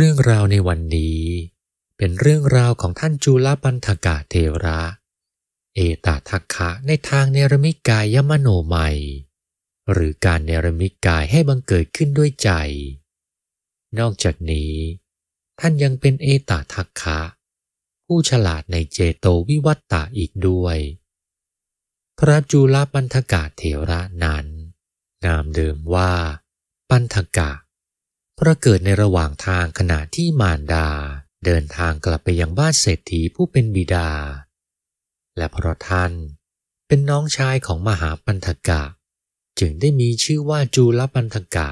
เรื่องราวในวันนี้เป็นเรื่องราวของท่านจุลปันธกะเทระ เอตาทักคะในทางเนรมิกายยมโนใหม่หรือการเนรมิกายให้บังเกิดขึ้นด้วยใจ นอกจากนี้ ท่านยังเป็นเอตาทักคะ ผู้ฉลาดในเจโตวิวัตตาอีกด้วย พระจุลปันธกะเทระนั้นนามเดิมว่าปันธกะพราะเกิดในระหว่างทางขณะที่มารดาเดินทางกลับไปยังบ้านเศรษฐีผู้เป็นบิดา และเพราะท่านเป็นน้องชายของมหาปันธกะจึงได้มีชื่อว่าจูลปันธกะ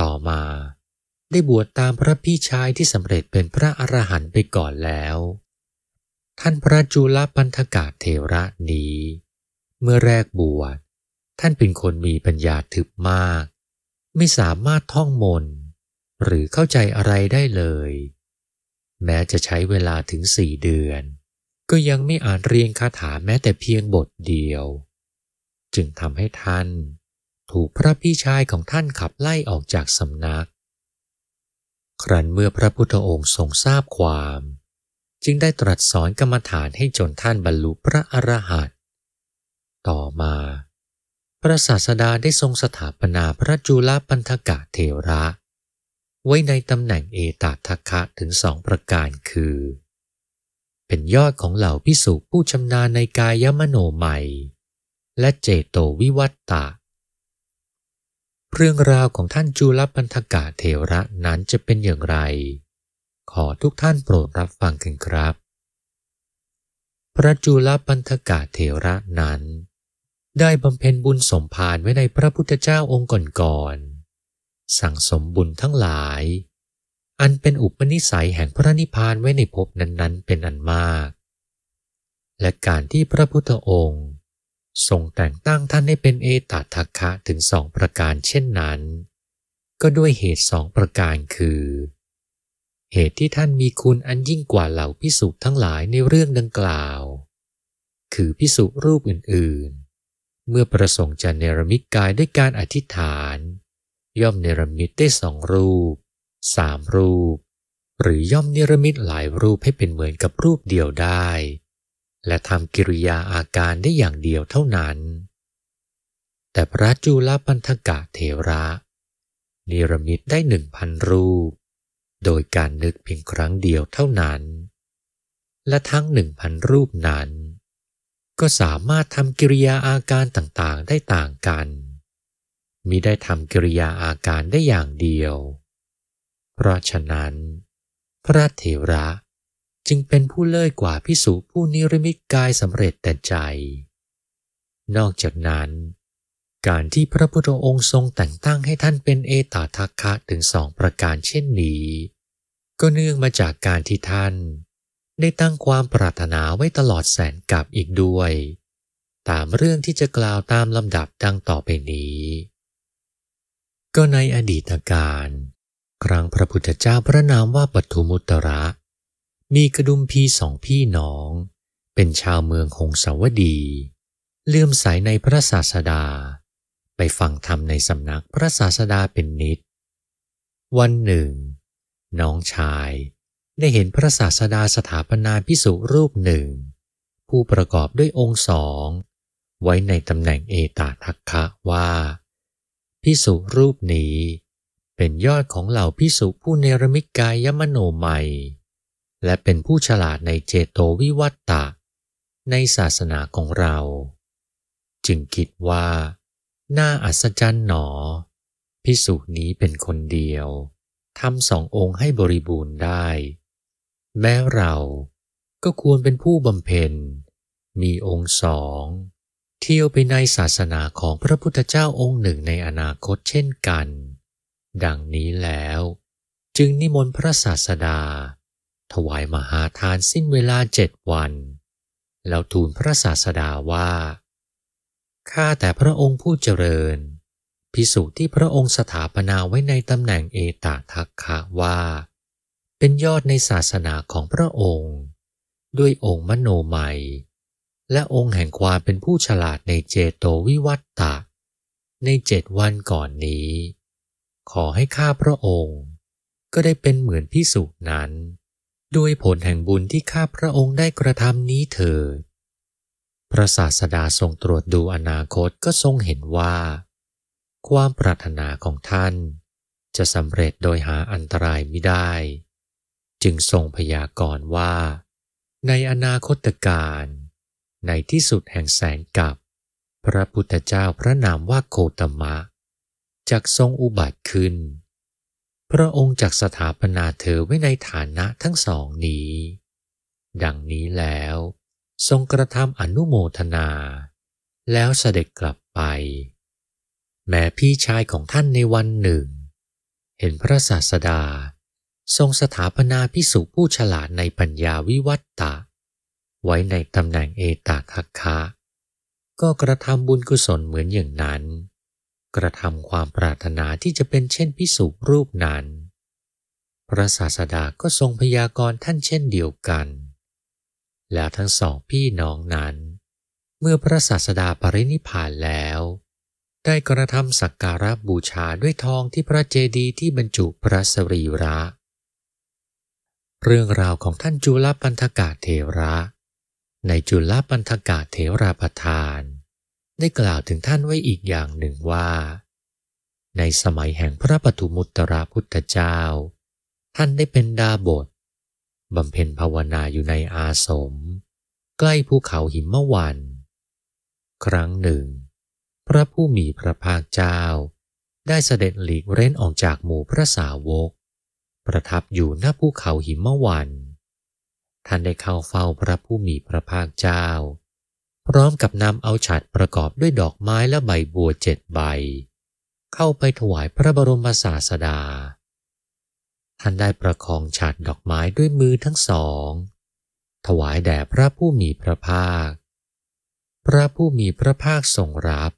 ต่อมาได้บวชตามพระพี่ชายที่สำเร็จเป็นพระอรหันต์ไปก่อนแล้ว ท่านพระจุลปันธกะเทระนี้ เมื่อแรกบวชท่านเป็นคนมีปัญญาถึบมากไม่สามารถท่องมนหรือเข้าใจอะไรได้เลย แม้จะใช้เวลาถึงสี่เดือน ก็ยังไม่อ่านเรียงคาถาแม้แต่เพียงบทเดียว จึงทำให้ท่าน ถูกพระพี่ชายของท่านขับไล่ออกจากสำนัก ครั้นเมื่อพระพุทธองค์ทรงทราบความ จึงได้ตรัสสอนกรรมฐานให้จนท่านบรรลุพระอรหันต์ต่อมาพระศาสดาได้ทรงสถาปนาพระจุลปันธกะเทระ ไว้ในตำแหน่งเอตาทคะถึงสองประการคือ เป็นยอดของเหล่าพิสุผู้ชำนาญในกายมโนใหม่ และเจโตวิวัตตะเรื่องราวของท่านจุลปันธกะเทระนั้นจะเป็นอย่างไร ขอทุกท่านโปรดรับฟังกันครับ พระจุลปันธกะเทระนั้นได้บำเพ็ญบุญสมภารไว้ในพระพุทธเจ้าองค์ก่อนๆสั่งสมบุญทั้งหลาย อันเป็นอุปนิสัยแห่งพระนิพพานไว้ในภพนั้นๆ เป็นอันมาก และการที่พระพุทธองค์ทรงแต่งตั้งท่านให้เป็นเอตัทคะถึงสองประการเช่นนั้น ก็ด้วยเหตุสองประการคือ เหตุที่ท่านมีคุณอันยิ่งกว่าเหล่าพิสุทั้งหลายในเรื่องดังกล่าว คือพิสุรูปอื่นๆเมื่อประสงค์จะเนรมิตกายด้วยการอธิษฐาน ย่อมเนรมิตได้สองรูปสามรูป หรือย่อมเนรมิตหลายรูปให้เป็นเหมือนกับรูปเดียวได้ และทำกิริยาอาการได้อย่างเดียวเท่านั้น แต่พระจุลปันธกะเทระเนรมิตได้หนึ่งพันรูป โดยการนึกเพียงครั้งเดียวเท่านั้น และทั้งหนึ่งพันรูปนั้นก็สามารถทำกิริยาอาการต่างๆได้ต่างกันมิได้ทำกิริยาอาการได้อย่างเดียว เพราะฉะนั้น พระเถระ จึงเป็นผู้เลิศกว่าพิสูผู้นิรมิตกายสำเร็จแต่ใจ นอกจากนั้น การที่พระพุทธองค์ทรงแต่งตั้งให้ท่านเป็นเอตาทัคคะถึงสองประการเช่นนี้ ก็เนื่องมาจากการที่ท่านได้ตั้งความปรารถนาไว้ตลอดแสนกับอีกด้วย ตามเรื่องที่จะกล่าวตามลำดับดังต่อไปนี้ ก็ในอดีตการครั้งพระพุทธเจ้าพระนามว่าปทุมุตระ มีกระดุมพีสองพี่น้อง เป็นชาวเมืองหงสาวดีเลื่อมใสในพระศาสดา ไปฟังธรรมในสำนักพระศาสดาเป็นนิดวันหนึ่ง น้องชายได้เห็นพระศาสดาสถาปนาพิสุรูปหนึ่ง ผู้ประกอบด้วยองค์สอง ไว้ในตำแหน่งเอตาทักคะว่า พิสุรูปนี้ เป็นยอดของเหล่าพิสุผู้เนรมิตกายมโนใหม่และเป็นผู้ฉลาดในเจโตวิวัตตะ ในศาสนาของเรา จึงคิดว่าน่าอัศจรรย์หนอพิสุนี้เป็นคนเดียวทำสององค์ให้บริบูรณ์ได้แม้เราก็ควรเป็นผู้บำเพ็ญ มีองค์สองเที่ยวไปในศาสนาของพระพุทธเจ้าองค์หนึ่งในอนาคตเช่นกัน ดังนี้แล้ว จึงนิมนต์พระศาสดา ถวายมหาทานสิ้นเวลาเจ็ดวันแล้วทูลพระศาสดาว่า ข้าแต่พระองค์ผู้เจริญ พิสูจน์ที่พระองค์สถาปนาไว้ในตำแหน่งเอตาทักคะว่าเป็นยอดในศาสนาของพระองค์ ด้วยองค์มโนใหม่และองค์แห่งความเป็นผู้ฉลาดในเจโตวิวัตตะในเจ็ดวันก่อนนี้ ขอให้ข้าพระองค์ ก็ได้เป็นเหมือนพิสุนั้น ด้วยผลแห่งบุญที่ข้าพระองค์ได้กระทำนี้เถิดพระศาสดาทรงตรวจดูอนาคตก็ทรงเห็นว่า ความปรารถนาของท่าน จะสำเร็จโดยหาอันตรายไม่ได้จึงทรงพยากรณ์ว่า ในอนาคตการในที่สุดแห่งแสงกับพระพุทธเจ้าพระนามว่าโคตมะจักทรงอุบัติขึ้น พระองค์จักสถาปนาเธอไว้ในฐานะทั้งสองนี้ ดังนี้แล้ว ทรงกระทำอนุโมทนา แล้วเสด็จกลับไป แม้พี่ชายของท่านในวันหนึ่ง เห็นพระศาสดาทรงสถาปนาพิสุผู้ฉลาดในปัญญาวิวัตตาไว้ในตำแหน่งเอตาคัคคะ ก็กระทำบุญกุศลเหมือนอย่างนั้น กระทำความปรารถนาที่จะเป็นเช่นพิสุรูปนั้น พระศาสดาก็ทรงพยากรณ์ท่านเช่นเดียวกัน แล้วทั้งสองพี่น้องนั้น เมื่อพระศาสดาปรินิพานแล้ว ได้กระทำสักการะบูชาด้วยทองที่พระเจดีย์ที่บรรจุพระสรีระเรื่องราวของท่านจุลปันธกาเทระ ในจุลปันธกาเทราประทาน ได้กล่าวถึงท่านไว้อีกอย่างหนึ่งว่า ในสมัยแห่งพระปฐุมุตราพุทธเจ้า ท่านได้เป็นดาบทบำเพ็ญภาวนาอยู่ในอาสมใกล้ภูเขาหิมวันครั้งหนึ่ง พระผู้มีพระภาคเจ้า ได้เสด็จหลีกเร้นออกจากหมู่พระสาวกประทับอยู่หน้าภูเขาหิมะวันท่านได้เข้าเฝ้าพระผู้มีพระภาคเจ้า พร้อมกับนำเอาฉัดประกอบด้วยดอกไม้และใบบัวเจ็ดใบ เข้าไปถวายพระบรมศาสดาท่านได้ประคองฉัดดอกไม้ด้วยมือทั้งสอง ถวายแด่พระผู้มีพระภาค พระผู้มีพระภาคทรงรับ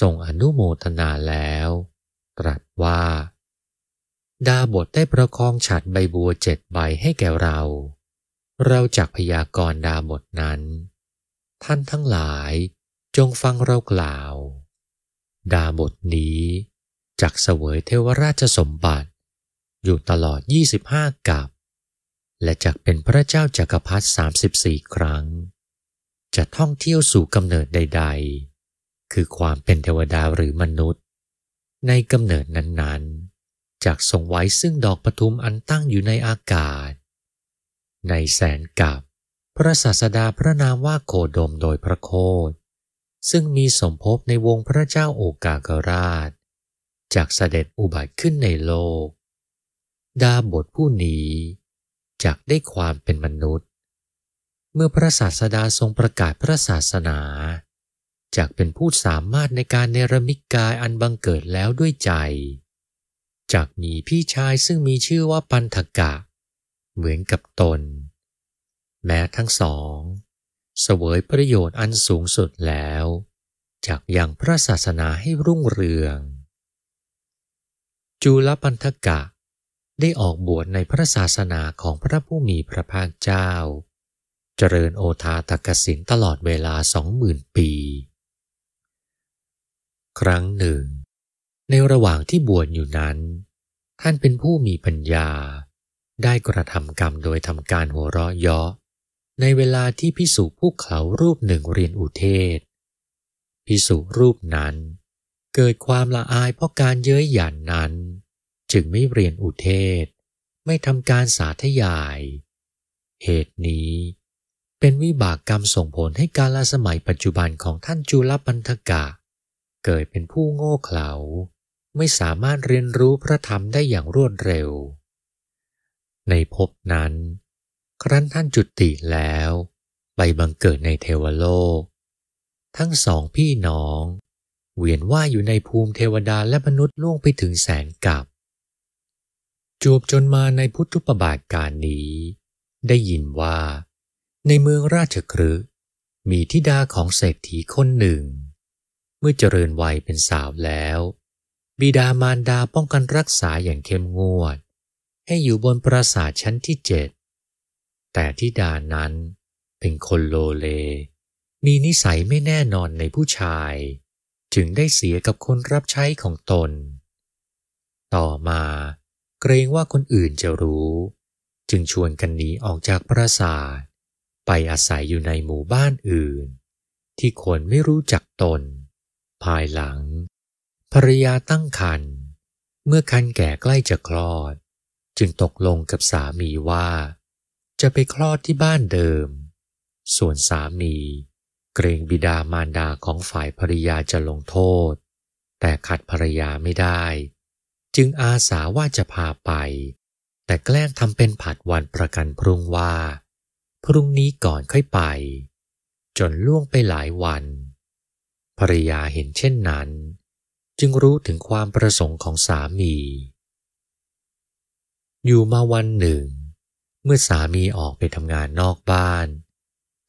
ทรงอนุโมทนาแล้วตรัสว่าดาบทได้ประคองฉัดใบบัวเจ็ดใบให้แก่เรา เราจักพยากรณ์ดาบทนั้น ท่านทั้งหลายจงฟังเรากล่าว ดาบทนี้จักเสวยเทวราชสมบัติ อยู่ตลอด 25กับและจักเป็นพระเจ้าจากักรพรรดิ34 ครั้ง จะท่องเที่ยวสู่กำเนิดใดๆ คือความเป็นเทวดาหรือมนุษย์ ในกำเนิดนั้นๆจากส่งไว้ซึ่งดอกปทุมอันตั้งอยู่ในอากาศ ในแสนกับพระศาสดาพระนามว่าโคดมโดยพระโคดซึ่งมีสมภพในวงพระเจ้าโอกากราชจากเสด็จอุบัติขึ้นในโลก ดาบทผู้นี้จากได้ความเป็นมนุษย์ เมื่อพระศาสดาทรงประกาศพระศาสนา จากเป็นผู้สามารถในการเนรมิตกายอันบังเกิดแล้วด้วยใจจากมีพี่ชายซึ่งมีชื่อว่าปันทกะ เหมือนกับตน แม้ทั้งสองเสวยประโยชน์อันสูงสุดแล้ว จากอย่างพระศาสนาให้รุ่งเรือง จุลปันทกะ ได้ออกบวชในพระศาสนาของพระผู้มีพระภาคเจ้า เจริญโอทาตกสินตลอดเวลาสองหมื่นปี ครั้งหนึ่งในระหว่างที่บวชอยู่นั้น ท่านเป็นผู้มีปัญญา ได้กระทำกรรมโดยทำการหัวเราะเยาะในเวลาที่พิสุผู้เขารูปหนึ่งเรียนอุเทศ พิสุรูปนั้น เกิดความละอายเพราะการเย้ยหยันนั้น จึงไม่เรียนอุเทศไม่ทำการสาธยาย เหตุนี้ เป็นวิบากกรรมส่งผลให้กาลสมัยปัจจุบันของท่านจุลปันธกะ เกิดเป็นผู้โง่เขลาไม่สามารถเรียนรู้พระธรรมได้อย่างรวดเร็ว ในภพนั้น ครั้นท่านจุติแล้วไปบังเกิดในเทวโลก ทั้งสองพี่น้อง เวียนว่ายอยู่ในภูมิเทวดาและมนุษย์ล่วงไปถึงแสนกับจูบจนมาในพุทธุปบาทการนี้ ได้ยินว่า ในเมืองราชครึมีทิดาของเศรษฐีคนหนึ่ง เมื่อเจริญวัยเป็นสาวแล้วบิดามารดาป้องกันรักษาอย่างเข้มงวด ให้อยู่บนปราสาทชั้นที่เจ็ดแต่ที่ดานั้นเป็นคนโลเล มีนิสัยไม่แน่นอนในผู้ชาย ถึงได้เสียกับคนรับใช้ของตน ต่อมาเกรงว่าคนอื่นจะรู้ จึงชวนกันหนีออกจากปราสาท ไปอาศัยอยู่ในหมู่บ้านอื่น ที่คนไม่รู้จักตน ภายหลังภรรยาตั้งครรภ์เมื่อครรภ์แก่ใกล้จะคลอด จึงตกลงกับสามีว่า จะไปคลอดที่บ้านเดิม ส่วนสามี เกรงบิดามารดาของฝ่ายภรรยาจะลงโทษ แต่ขัดภรรยาไม่ได้ จึงอาสาว่าจะพาไป แต่แกล้งทำเป็นผัดวันประกันพรุ่งว่า พรุ่งนี้ก่อนค่อยไป จนล่วงไปหลายวัน ภรรยาเห็นเช่นนั้นจึงรู้ถึงความประสงค์ของสามี อยู่มาวันหนึ่ง เมื่อสามีออกไปทำงานนอกบ้าน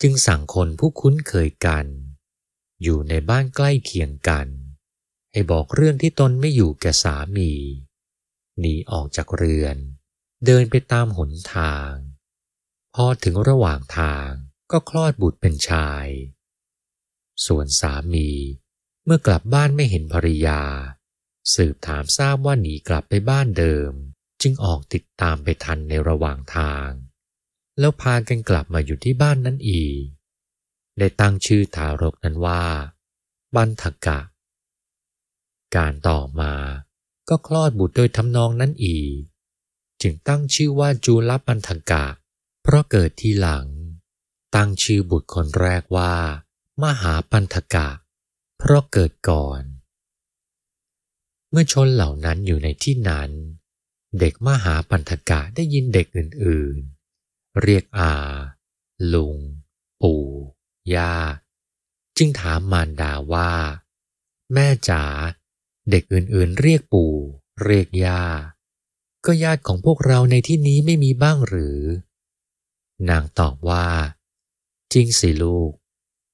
จึงสั่งคนผู้คุ้นเคยกัน อยู่ในบ้านใกล้เคียงกัน ให้บอกเรื่องที่ตนไม่อยู่แก่สามีหนีออกจากเรือน เดินไปตามหนทาง พอถึงระหว่างทางก็คลอดบุตรเป็นชาย ส่วนสามีมื่อกลับบ้านไม่เห็นภริยา สืบถามทราบว่าหนีกลับไปบ้านเดิม จึงออกติดตามไปทันในระหว่างทาง แล้วพากันกลับมาอยู่ที่บ้านนั้นอีกได้ตั้งชื่อทารกนั้นว่า บันทกะ การต่อมาก็คลอดบุตรโดยทำนองนั้นอีกจึงตั้งชื่อว่าจูลปันทกะ เพราะเกิดที่หลัง ตั้งชื่อบุตรคนแรกว่า มหาปันทกะราะเกิดก่อน เมื่อชนเหล่านั้นอยู่ในที่นั้น เด็กมหาปันธกะได้ยินเด็กอื่นๆ เรียกอา ลุง ปู่ ย่า จึงถามมารดาว่า แม่จ๋า เด็กอื่นๆเรียกปู่เรียกย่า ก็ญาติของพวกเราในที่นี้ไม่มีบ้างหรือ นางตอบว่า จริงสิลูก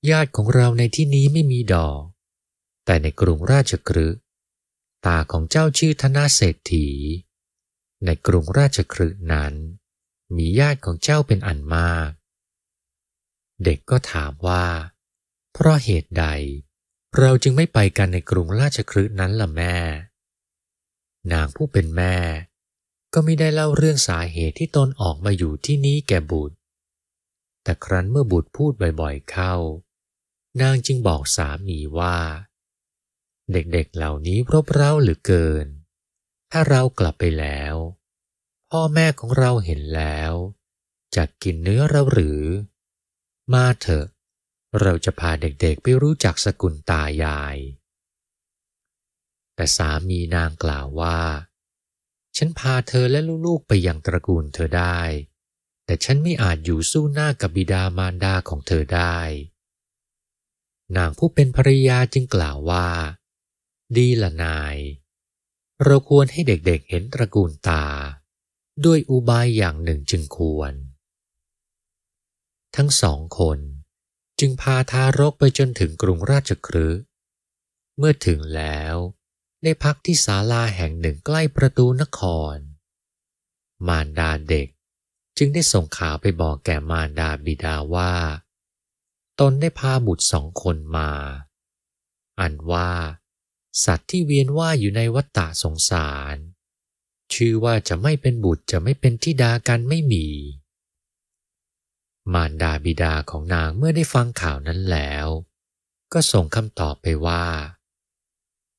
ญาติของเราในที่นี้ไม่มีดอกแต่ในกรุงราชครืตาของเจ้าชื่อธนาเศรษฐีในกรุงราชครืนั้น มีญาติของเจ้าเป็นอันมาก เด็กก็ถามว่า เพราะเหตุใดเราจึงไม่ไปกันในกรุงราชครืนั้นล่ะแม่ นางผู้เป็นแม่ ก็ไม่ได้เล่าเรื่องสาเหตุที่ตนออกมาอยู่ที่นี้แก่บุตร แต่ครั้นเมื่อบุตรพูดบ่อยๆเข้า นางจึงบอกสามีว่าเด็กๆ เหล่านี้รบเร้าเหลือเกิน ถ้าเรากลับไปแล้ว พ่อแม่ของเราเห็นแล้ว จะกินเนื้อเราหรือ มาเถอะเราจะพาเด็กๆ ไปรู้จักสกุลตายาย แต่สามีนางกล่าวว่า ฉันพาเธอและลูกๆ ไปยังตระกูลเธอได้ แต่ฉันไม่อาจอยู่สู้หน้ากับบิดามารดาของเธอได้ นางผู้เป็นภรรยาจึงกล่าวว่าดีละนาย เราควรให้เด็กๆเเห็นตระกูลตา ด้วยอุบายอย่างหนึ่งจึงควร ทั้งสองคนจึงพาทารกไปจนถึงกรุงราชครืเมื่อถึงแล้วได้พักที่ศาลาแห่งหนึ่งใกล้ประตูนคร มารดาเด็กจึงได้ส่งข่าวไปบอกแก่มารดาบิดาว่า ตนได้พาบุตรสองคนมา อันว่าสัตว์ที่เวียนว่ายอยู่ในวัฏฏะสงสาร ชื่อว่าจะไม่เป็นบุตรจะไม่เป็นทิดากันไม่มี มารดาบิดาของนางเมื่อได้ฟังข่าวนั้นแล้ว ก็ส่งคำตอบไปว่า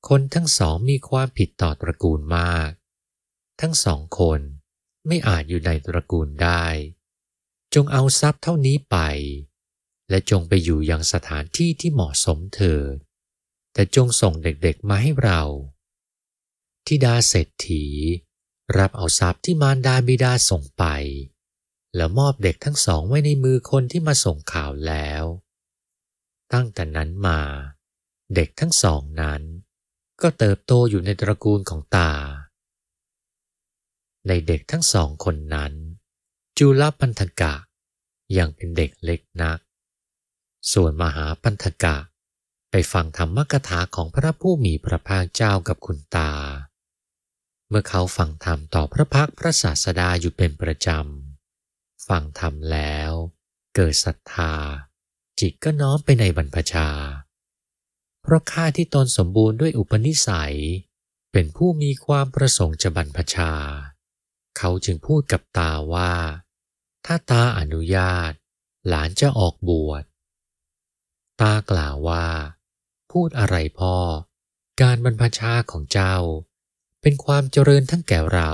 คนทั้งสองมีความผิดต่อตระกูลมาก ทั้งสองคนไม่อาจอยู่ในตระกูลได้ จงเอาทรัพย์เท่านี้ไป และจงไปอยู่ยังสถานที่ที่เหมาะสมเถิดแต่จงส่งเด็กๆมาให้เราทิดาเศรษฐี รับเอาทรัพย์ที่มารดาบิดาส่งไป แล้วมอบเด็กทั้งสอง ไว้ในมือคนที่มาส่งข่าวแล้ว ตั้งแต่นั้นมา เด็กทั้งสองนั้น ก็เติบโตอยู่ในตระกูลของตา ในเด็กทั้งสองคนนั้นจุลปันธกะ ยังเป็นเด็กเล็กนัก ส่วนมหาปันธกะเไปฟังธรรมกถาของพระผู้มีพระภาคเจ้ากับคุณตา เมื่อเขาฟังธรรมต่อพระพักพระศาสดาอยู่เป็นประจำ ฟังธรรมแล้ว เกิดศรัทธา จิตก็น้อมไปในบรรพชา เพราะข้าที่ตนสมบูรณ์ด้วยอุปนิสัย เป็นผู้มีความประสงค์จะบรรพชา เขาจึงพูดกับตาว่า ถ้าตาอนุญาต หลานจะออกบวช ตากล่าวว่าพูดอะไรพ่อ การบรรพชาของเจ้า เป็นความเจริญทั้งแก่เรา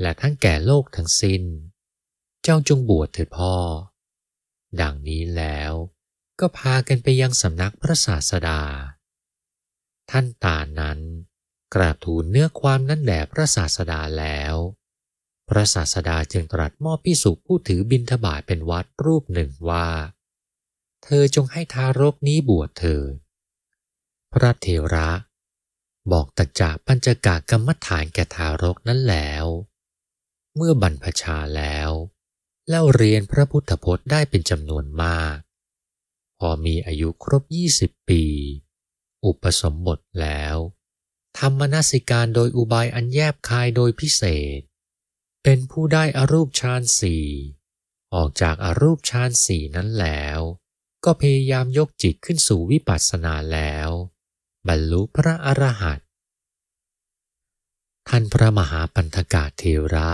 และทั้งแก่โลกทั้งสิน้น เจ้าจงบวชเถิดพ่อ ดังนี้แล้วก็พากันไปยังสำนักพระศาสดา ท่านตานั้นกราบทูลเนื้อความนั้นแด่พระศาสดาแล้ว พระศาสดาจึงตรัสมอบพิสุผู้ถือบินทบาทเป็นวัดรูปหนึ่งว่า เธอจงให้ทารกนี้บวชเธอพระเทระ บอกตัจจาปัญจกากรรมฐานแก่ทารกนั้นแล้ว เมื่อบรรพชาแล้ว เล่าเรียนพระพุทธพจน์ได้เป็นจำนวนมาก พอมีอายุครบ 20 ปี อุปสมบทแล้วทำมนสิการโดยอุบายอันแยบคายโดยพิเศษ เป็นผู้ได้อรูปฌานสี่ออกจากอารูปฌานสี่นั้นแล้ว ก็พยายามยกจิตขึ้นสู่วิปัสสนาแล้วบรรลุพระอรหันต์ท่านพระมหาปันธกาเทระ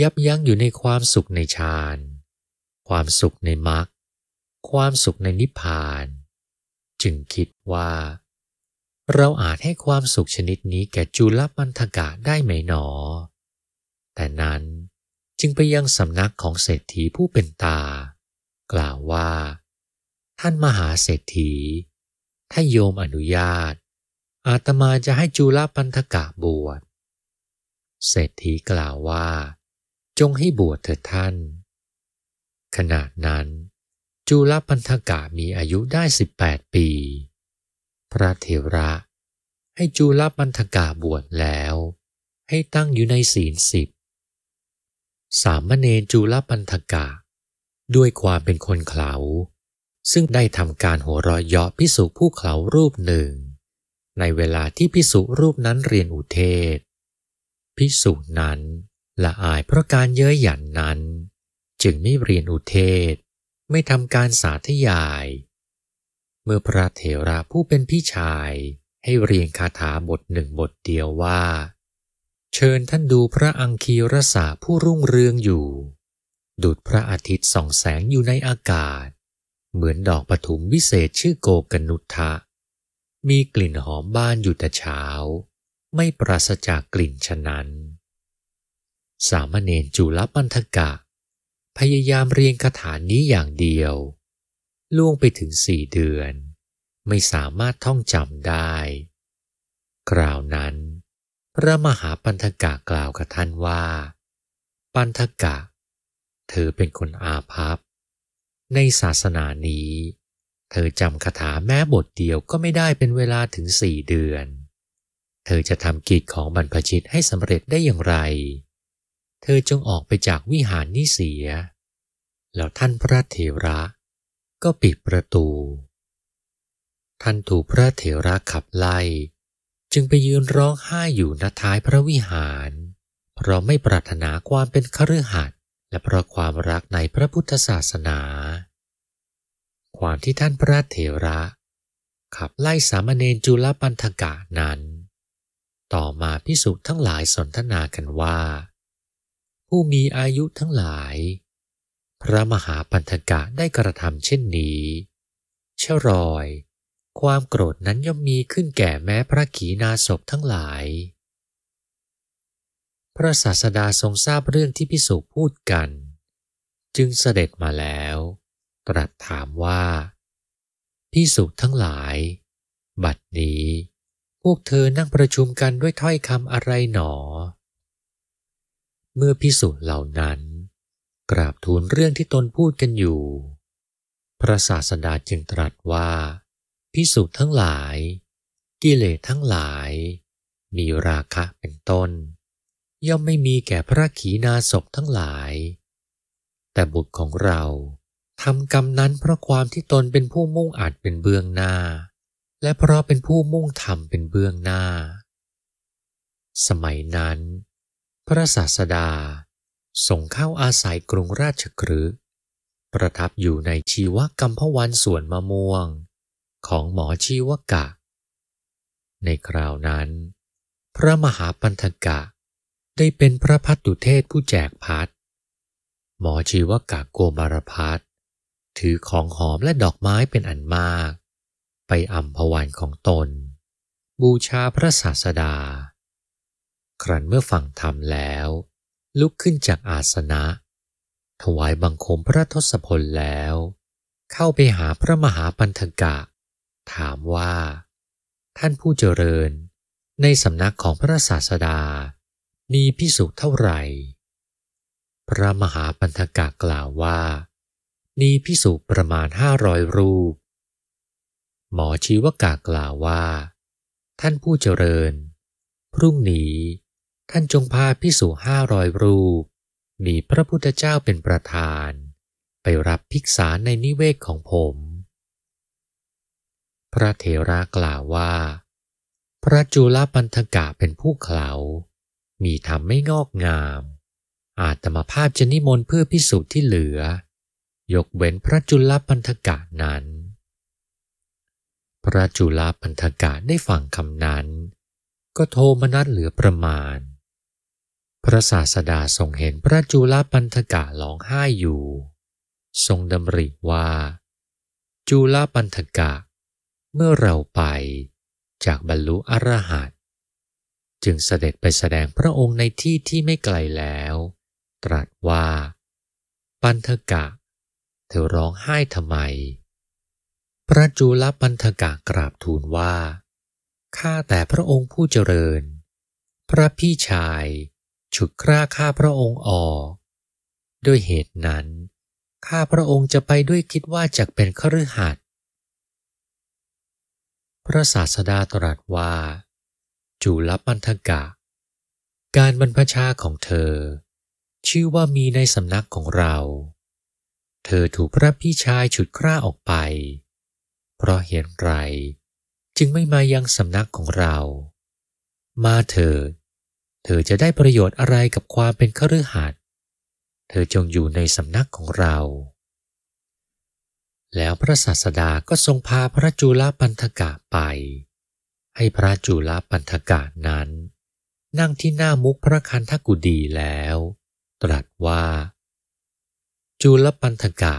ยับยั้งอยู่ในความสุขในฌานความสุขในมรรคความสุขในนิพพาน จึงคิดว่า เราอาจให้ความสุขชนิดนี้แก่จุลปันธกะได้ไหมหนอ แต่นั้นจึงไปยังสำนักของเศรษฐีผู้เป็นตา กล่าวว่า ท่านมหาเศรษฐีถ้าโยมอนุญาต อาตมาจะให้จุลปันธกะบวช เศรษฐีกล่าวว่า จงให้บวชเถิดท่านขณะนั้นจุลปันธกะมีอายุได้ 18 ปี พระเทระ ให้จุลปันธกะบวชแล้ว ให้ตั้งอยู่ในศีลสิบสามเณรจุลปันธกะ ด้วยความเป็นคนเขาซึ่งได้ทำการหัวเราะเยาะพิสุผู้เขารูปหนึ่ง ในเวลาที่พิสุรูปนั้นเรียนอุเทศ พิสุนั้นละอายเพราะการเย้ยหยันนั้น จึงไม่เรียนอุเทศไม่ทำการสาธยาย เมื่อพระเถระผู้เป็นพี่ชายให้เรียนคาถาบทหนึ่งบทเดียวว่า เชิญท่านดูพระอังคีรสาผู้รุ่งเรืองอยู่ดูดพระอาทิตย์ส่องแสงอยู่ในอากาศเหมือนดอกปฐุมวิเศษชื่อโกกนุทธะมีกลิ่นหอมบ้านอยู่แต่เช้า ไม่ปราศจากกลิ่นฉะนั้น สามเณรจุลปันธกะ พยายามเรียนคาถานี้อย่างเดียว ล่วงไปถึงสี่เดือน ไม่สามารถท่องจำได้คราวนั้น พระมหาปันธกะกล่าวกับท่านว่า ปันธกะ เธอเป็นคนอาภัพในศาสนานี้ เธอจำคาถาแม้บทเดียวก็ไม่ได้เป็นเวลาถึงสี่เดือน เธอจะทำกิจของบรรพชิตให้สำเร็จได้อย่างไร เธอจงออกไปจากวิหารนี้เสีย แล้วท่านพระเถระ ก็ปิดประตู ท่านถูกพระเถระขับไล่ จึงไปยืนร้องไห้อยู่ณท้ายพระวิหาร เพราะไม่ปรารถนาความเป็นคฤหัสถและเพราะความรักในพระพุทธศาสนา ความที่ท่านพระเถระ ขับไล่สามเณรจุลปันธกะนั้น ต่อมาพิสุทั้งหลายสนทนากันว่า ผู้มีอายุทั้งหลาย พระมหาปันธกะได้กระทำเช่นนี้ เชรอย ความโกรธนั้นย่อมมีขึ้นแก่แม้พระขีนาศพทั้งหลายพระศาสดาทรงทราบเรื่องที่พิสุพูดกัน จึงเสด็จมาแล้ว ตรัสถามว่า พิสุทั้งหลายบัดนี้ พวกเธอนั่งประชุมกันด้วยถ้อยคำอะไรหนอ เมื่อพิสุเหล่านั้น กราบทูลเรื่องที่ตนพูดกันอยู่ พระศาสดาจึงตรัสว่าพิสุทั้งหลาย กิเลสทั้งหลาย มีราคะเป็นต้นย่อม ไม่มีแก่พระขีนาศพทั้งหลาย แต่บุตรของเราทำกรรมนั้นเพราะความที่ตนเป็นผู้มุ่งอาจเป็นเบื้องหน้า และเพราะเป็นผู้มุ่งทำเป็นเบื้องหน้า สมัยนั้น พระศาสดาส่งเข้าอาศัยกรุงราชครืประทับอยู่ในชีวกรรมพวันสวนมะม่วง ของหมอชีวกะ ในคราวนั้น พระมหาปันธกะได้เป็นพระพัตตุเทศผู้แจกพัดหมอชีวกะโกมารพัดถือของหอมและดอกไม้เป็นอันมาก ไปอัมพวันของตน บูชาพระศาสดา ครั้นเมื่อฟังธรรมแล้ว ลุกขึ้นจากอาสนะ ถวายบังคมพระทศพลแล้ว เข้าไปหาพระมหาปันธกะ ถามว่า ท่านผู้เจริญในสำนักของพระศาสดามีพิสุเท่าไหร่ พระมหาปันธกะกล่าวว่า มีพิสุประมาณห้าร้อยรูป หมอชีวกากล่าวว่า ท่านผู้เจริญ พรุ่งนี้ท่านจงพาพิสุห้าร้อยรูป มีพระพุทธเจ้าเป็นประธาน ไปรับภิกษาในนิเวศของผม พระเถระกล่าวว่า พระจุลปันธกะเป็นผู้เขา่ามีธรรมไม่งอกงาม อาตมาภาพจะนิมนต์เพื่อพิสูจน์ที่เหลือ ยกเว้นพระจุลปันธกะนั้น พระจุลปันธกะได้ฟังคำนั้น ก็โทมนัสเหลือประมาณ พระศาสดาทรงเห็นพระจุลปันธกะร้องไห้อยู่ ทรงดำริว่า จุลปันธกะ เมื่อเราไปจากบรรลุอรหัตจึงเสด็จไปแสดงพระองค์ในที่ที่ไม่ไกลแล้ว ตรัสว่า ปันธกะ เธอร้องไห้ทำไมพระจุลปันธกะกราบทูลว่าข้าแต่พระองค์ผู้เจริญ พระพี่ชาย ฉุดกร่าข้าพระองค์ออกด้วยเหตุนั้น ข้าพระองค์จะไปด้วยคิดว่าจะเป็นคอหัดพระศาสดาตรัสว่าจุลปันธกะ การบรรพชาของเธอ ชื่อว่ามีในสำนักของเรา เธอถูกพระพี่ชายฉุดคร่าออกไป เพราะเห็นไรจึงไม่มายังสำนักของเรา มาเถิดเธอจะได้ประโยชน์อะไรกับความเป็นคฤหัส เธอจงอยู่ในสำนักของเรา แล้วพระศาสดาก็ทรงพาพระจุลปันธกะไปให้พระจุลปันธกศนั้น นั่งที่หน้ามุกพระคันธกุดีแล้ว ตรัสว่าจุลปันธกะ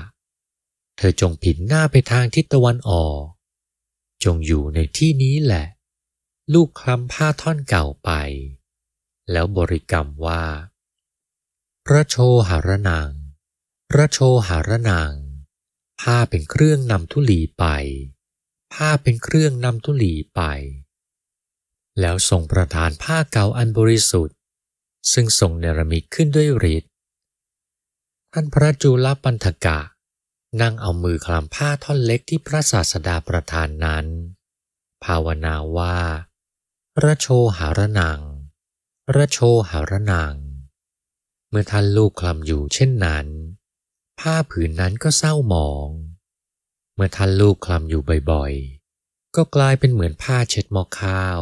เธอจงผินหน้าไปทางทิศตะวันออก จงอยู่ในที่นี้แหละ ลูกคลำผ้าท่อนเก่าไป แล้วบริกรรมว่า พระโชหารนางพระโชหารนางผ้าเป็นเครื่องนำทุลีไป ผ้าเป็นเครื่องนำทุลีไปแล้วส่งประทานผ้าเก่าอันบริสุทธิ์ ซึ่งส่งเนรมิตขึ้นด้วยฤทธิ์ท่านพระจุลปันธกะนั่งเอามือคลำผ้าท่อนเล็กที่พระศาสดาประทานนั้น ภาวนาว่าระโชหารนังระโชหารนัง เมื่อท่านลูกคลำอยู่เช่นนั้น ผ้าผืนนั้นก็เศร้าหมอง เมื่อท่านลูกคลำอยู่บ่อยๆก็กลายเป็นเหมือนผ้าเช็ดหม้อข้าว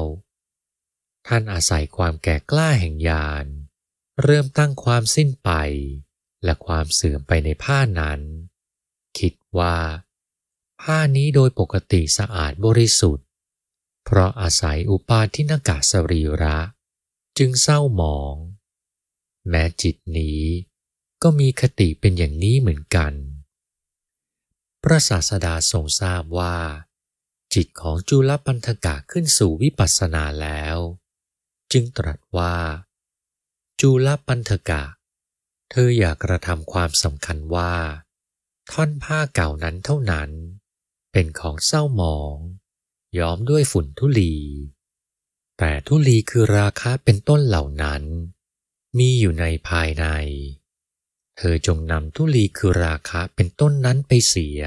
ท่านอาศัยความแก่กล้าแห่งยานเริ่มตั้งความสิ้นไป และความเสื่อมไปในผ้านั้น คิดว่า ผ้านี้โดยปกติสะอาดบริสุทธิ์ เพราะอาศัยอุปาทินากาสรีระ จึงเศร้าหมอง แม้จิตนี้ก็มีคติเป็นอย่างนี้เหมือนกัน พระศาสดาทรงทราบว่า จิตของจุลปันธกะขึ้นสู่วิปัสสนาแล้วจึงตรัสว่า จูลปันธกะ เธออย่ากระทำความสำคัญว่า ท่อนผ้าเก่านั้นเท่านั้น เป็นของเศร้าหมอง ย้อมด้วยฝุ่นทุลี แต่ทุลีคือราคาเป็นต้นเหล่านั้น มีอยู่ในภายใน เธอจงนำทุลีคือราคาเป็นต้นนั้นไปเสีย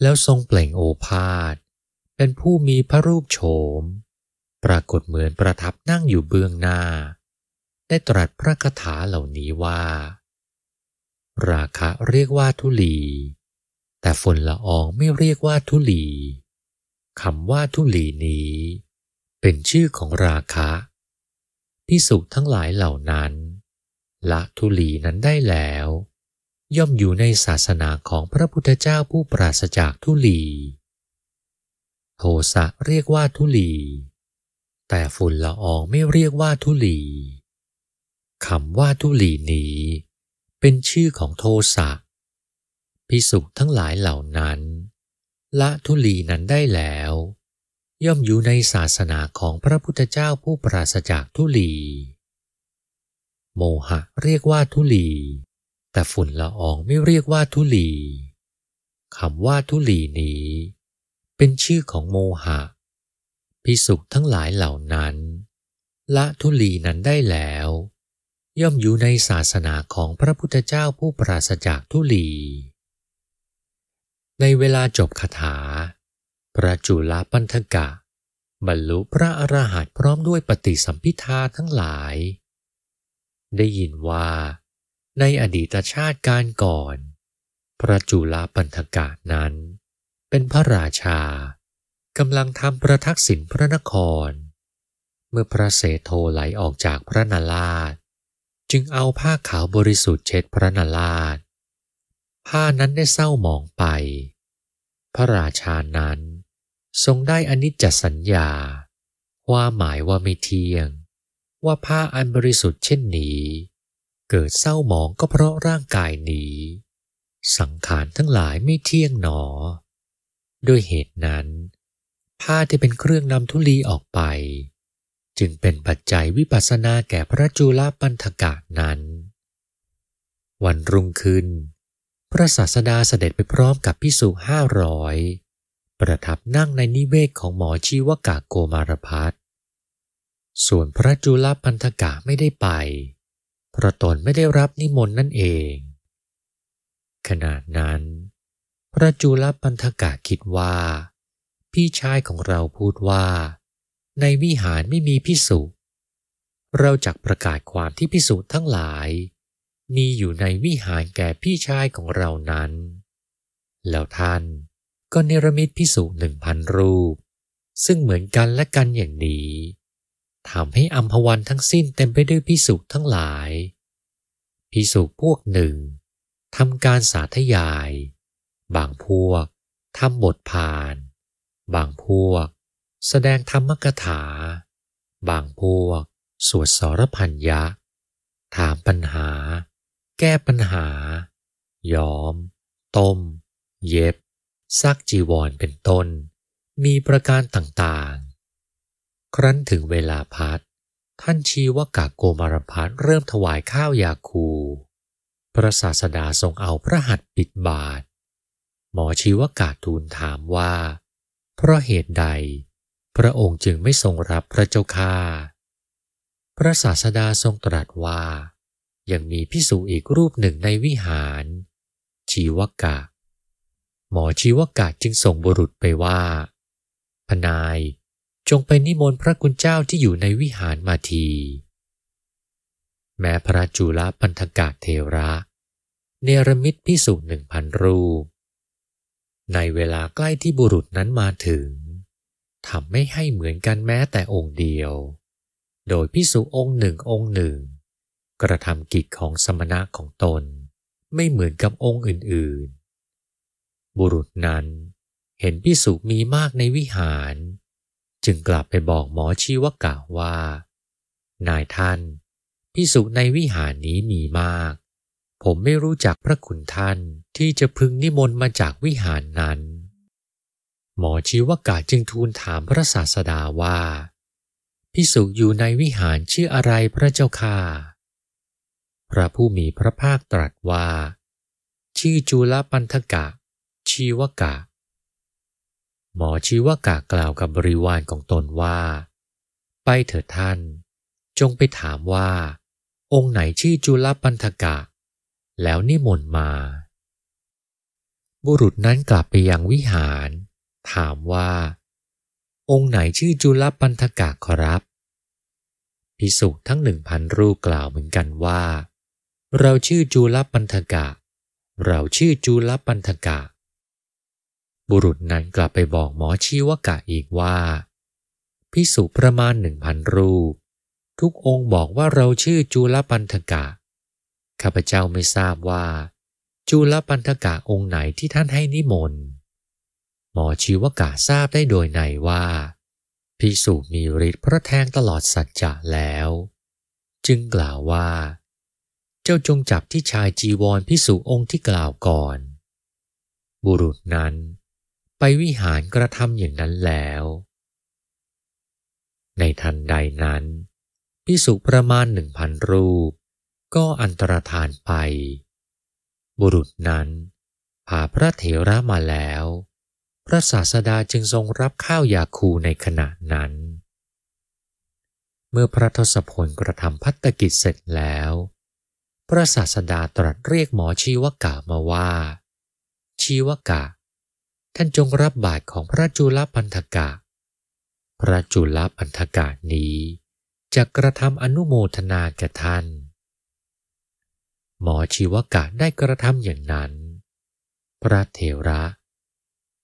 แล้วทรงเปล่งโอภาษเป็นผู้มีพระรูปโฉมปรากฏเหมือนประทับนั่งอยู่เบื้องหน้า ได้ตรัสพระคาถาเหล่านี้ว่าราคะเรียกว่าทุลี แต่ฝนละอองไม่เรียกว่าทุลีคำว่าทุลีนี้ เป็นชื่อของราคะพิสุทั้งหลายเหล่านั้นละทุลีนั้นได้แล้ว ย่อมอยู่ในศาสนาของพระพุทธเจ้าผู้ปราศจากทุลีโทสะเรียกว่าทุลีแต่ฝุ่นละอองไม่เรียกว่าทุลี คำว่าทุลีนี้ เป็นชื่อของโทสะพิสุทั้งหลายเหล่านั้นละทุลีนั้นได้แล้ว ย่อมอยู่ในศาสนาของพระพุทธเจ้าผู้ปราศจากทุลี โมหะเรียกว่าทุลี แต่ฝุ่นละอองไม่เรียกว่าทุลี คำว่าทุลีนี้ เป็นชื่อของโมหะพิสุทั้งหลายเหล่านั้น ละทุลีนั้นได้แล้ว ย่อมอยู่ในศาสนาของพระพุทธเจ้าผู้ปราศจากทุลี ในเวลาจบคาถาพระจุลปันธกะ บรรลุพระอรหันต์พร้อมด้วยปฏิสัมพิทาทั้งหลาย ได้ยินว่าในอดีตชาติการก่อน พระจุลปันธกะนั้นเป็นพระราชากำลังทำประทักษิณพระนคร เมื่อพระเศโทไหลออกจากพระนาราชจึงเอาผ้าขาวบริสุทธิ์เช็ดพระนาราชผ้านั้นได้เศร้าหมองไป พระราชานั้น ทรงได้อนิจจสัญญา ว่าหมายว่าไม่เที่ยง ว่าผ้าอันบริสุทธิ์เช่นนี้ เกิดเศร้าหมองก็เพราะร่างกายนี้ สังขารทั้งหลายไม่เที่ยงหนอ ด้วยเหตุนั้นผ้าที่เป็นเครื่องนำทุลีออกไป จึงเป็นปัจจัยวิปัสสนาแก่พระจุลปันธกะนั้น วันรุ่งขึ้น พระศาสดาเสด็จไปพร้อมกับพิสุห้าร้อยประทับนั่งในนิเวศของหมอชีวกาโกมารพัฒส่วนพระจุลปันธกะไม่ได้ไปเพราะตนไม่ได้รับนิมนต์นั่นเองขณะนั้น พระจุลปันธกะคิดว่าพี่ชายของเราพูดว่า ในวิหารไม่มีพิสุ เราจักประกาศความที่พิสุทั้งหลาย มีอยู่ในวิหารแก่พี่ชายของเรานั้น แล้วท่านก็เนรมิตพิสุหนึ่งพันรูป ซึ่งเหมือนกันและกันอย่างนี้ทำให้อัมพวันทั้งสิ้นเต็มไปด้วยพิสุทั้งหลาย พิสุพวกหนึ่งทำการสาธยาย บางพวกทำบทผ่านบางพวก แสดงธรรมกถา บางพวก สวดสรพันยะ ถามปัญหา แก้ปัญหา ย้อม ต้ม เย็บ ซักจีวร เป็นต้น มีประการต่างๆ ครั้นถึงเวลาพัดท่านชีวกากโกมารพัดเริ่มถวายข้าวยาคู พระศาสดาทรงเอาพระหัตถ์ปิดบาท หมอชีวกาทูลถามว่าเพราะเหตุใด พระองค์จึงไม่ทรงรับพระเจ้าค่าพระศาสดาทรงตรัสว่า ยังมีพิสูจอีกรูปหนึ่งในวิหาร ชีวกะ หมอชีวกะจึงส่งบุรุษไปว่า พนาย จงไปนิมนต์พระคุณเจ้าที่อยู่ในวิหารมาที แม้พระจุลปันธกะเทระ เนรมิตพิสูจน์หนึ่งพันรูปในเวลาใกล้ที่บุรุษนั้นมาถึงทำไม่ให้เหมือนกันแม้แต่องค์เดียว โดยพิสุองค์หนึ่งองค์หนึ่ง กระทำกิจของสมณะของตน ไม่เหมือนกับองค์อื่นๆ บุรุษนั้น เห็นพิสุมีมากในวิหาร จึงกลับไปบอกหมอชีวกะว่า นายท่าน พิสุในวิหารนี้มีมากผมไม่รู้จักพระคุณท่านที่จะพึงนิมนต์มาจากวิหารนั้น หมอชีวกะจึงทูลถามพระศาสดาว่าพิสุอยู่ในวิหารชื่ออะไรพระเจ้าค่าพระผู้มีพระภาคตรัสว่า ชื่อจุลปันธกะ ชีวกะ หมอชีวกะกล่าวกับบริวารของตนว่า ไปเถิดท่าน จงไปถามว่า องค์ไหนชื่อจุลปันธกะแล้วนิมนต์มา บุรุษนั้นกลับไปยังวิหาร ถามว่า องค์ไหนชื่อจุลปันธกะครับ พิสุทั้งหนึ่งพันรูปกล่าวเหมือนกันว่า เราชื่อจุลปันธกะ เราชื่อจุลปันธกะ บุรุษนั้นกลับไปบอกหมอชีวกะอีกว่าพิสุประมาณหนึ่งพันรูปทุกองค์บอกว่าเราชื่อจุลปันธกะข้าพเจ้าไม่ทราบว่า จุลปันธกะองค์ไหนที่ท่านให้นิมนต์หมอชีวกะทราบได้โดยไหนว่า พิสุมีฤทธิ์พระแทงตลอดสัจจะแล้ว จึงกล่าวว่า เจ้าจงจับที่ชายจีวรพิสุองค์ที่กล่าวก่อน บุรุษนั้น ไปวิหารกระทำอย่างนั้นแล้ว ในทันใดนั้น พิสุประมาณหนึ่งพันรูปก็อันตรธานไป บุรุษนั้นพาพระเถระมาแล้ว พระศาสดาจึงทรงรับข้าวยาคูในขณะนั้น เมื่อพระทศพลกระทำพัฒกิจเสร็จแล้ว พระศาสดาตรัสเรียกหมอชีวกะมาว่า ชีวกะ ท่านจงรับบาดของพระจุลปันธกะ พระจุลปันธกะนี้จะกระทำอนุโมทนาแก่ท่านหมอชีวกะได้กระทำอย่างนั้น พระเถระ